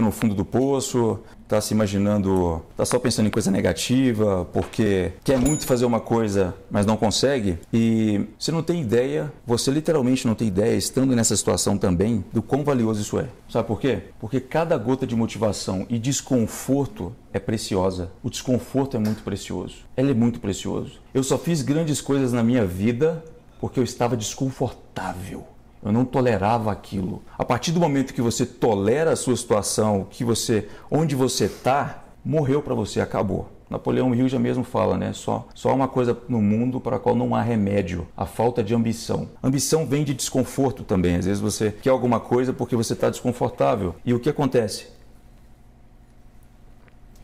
no fundo do poço, está se imaginando, está só pensando em coisa negativa, porque quer muito fazer uma coisa, mas não consegue. E você não tem ideia, você literalmente não tem ideia, estando nessa situação também, do quão valioso isso é. Sabe por quê? Porque cada gota de motivação e desconforto é preciosa. O desconforto é muito precioso. Ele é muito precioso. Eu só fiz grandes coisas na minha vida porque eu estava desconfortável. Eu não tolerava aquilo. A partir do momento que você tolera a sua situação, que você, onde você está, morreu para você, acabou. Napoleão Hill já mesmo fala, né? Só, só uma coisa no mundo para a qual não há remédio: a falta de ambição. Ambição vem de desconforto também. Às vezes você quer alguma coisa porque você está desconfortável. E o que acontece?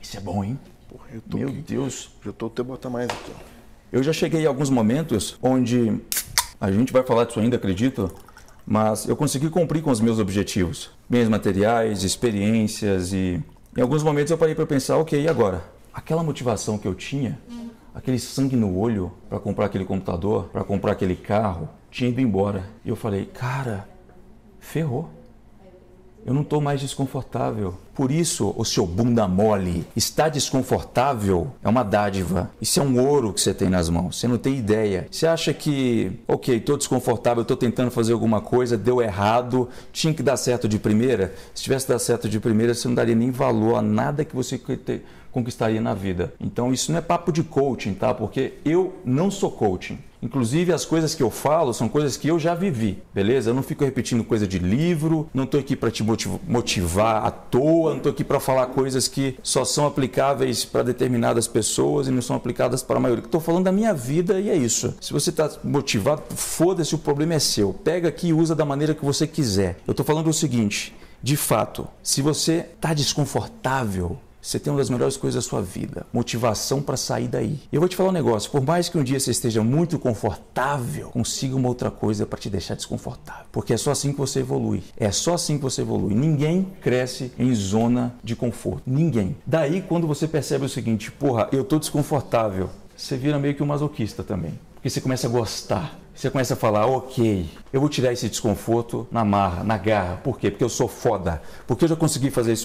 Isso é bom, hein? Porra, eu tô Meu aqui. Deus. Já tô até botar mais aqui. Eu já cheguei a alguns momentos onde a gente vai falar disso ainda, acredito, mas eu consegui cumprir com os meus objetivos, bens materiais, experiências e em alguns momentos eu parei para pensar, ok, e agora? Aquela motivação que eu tinha, aquele sangue no olho para comprar aquele computador, para comprar aquele carro, tinha ido embora. E eu falei, cara, ferrou. Eu não estou mais desconfortável. Por isso, o seu bunda mole, está desconfortável é uma dádiva. Isso é um ouro que você tem nas mãos. Você não tem ideia. Você acha que, ok, estou desconfortável, estou tentando fazer alguma coisa, deu errado, tinha que dar certo de primeira? Se tivesse dado certo de primeira, você não daria nem valor a nada que você conquistaria na vida. Então isso não é papo de coaching, tá? Porque eu não sou coaching. Inclusive, as coisas que eu falo são coisas que eu já vivi, beleza? Eu não fico repetindo coisa de livro, não estou aqui para te motivar à toa, não estou aqui para falar coisas que só são aplicáveis para determinadas pessoas e não são aplicadas para a maioria. Estou falando da minha vida e é isso. Se você está motivado, foda-se, o problema é seu. Pega aqui e usa da maneira que você quiser. Eu estou falando o seguinte. De fato, se você está desconfortável você tem uma das melhores coisas da sua vida, motivação para sair daí. Eu vou te falar um negócio, por mais que um dia você esteja muito confortável, consiga uma outra coisa para te deixar desconfortável, porque é só assim que você evolui. É só assim que você evolui. Ninguém cresce em zona de conforto, ninguém. Daí quando você percebe o seguinte, porra, eu tô desconfortável, você vira meio que um masoquista também, porque você começa a gostar você começa a falar, ok, eu vou tirar esse desconforto na marra, na garra. Por quê? Porque eu sou foda. Porque eu já consegui fazer isso.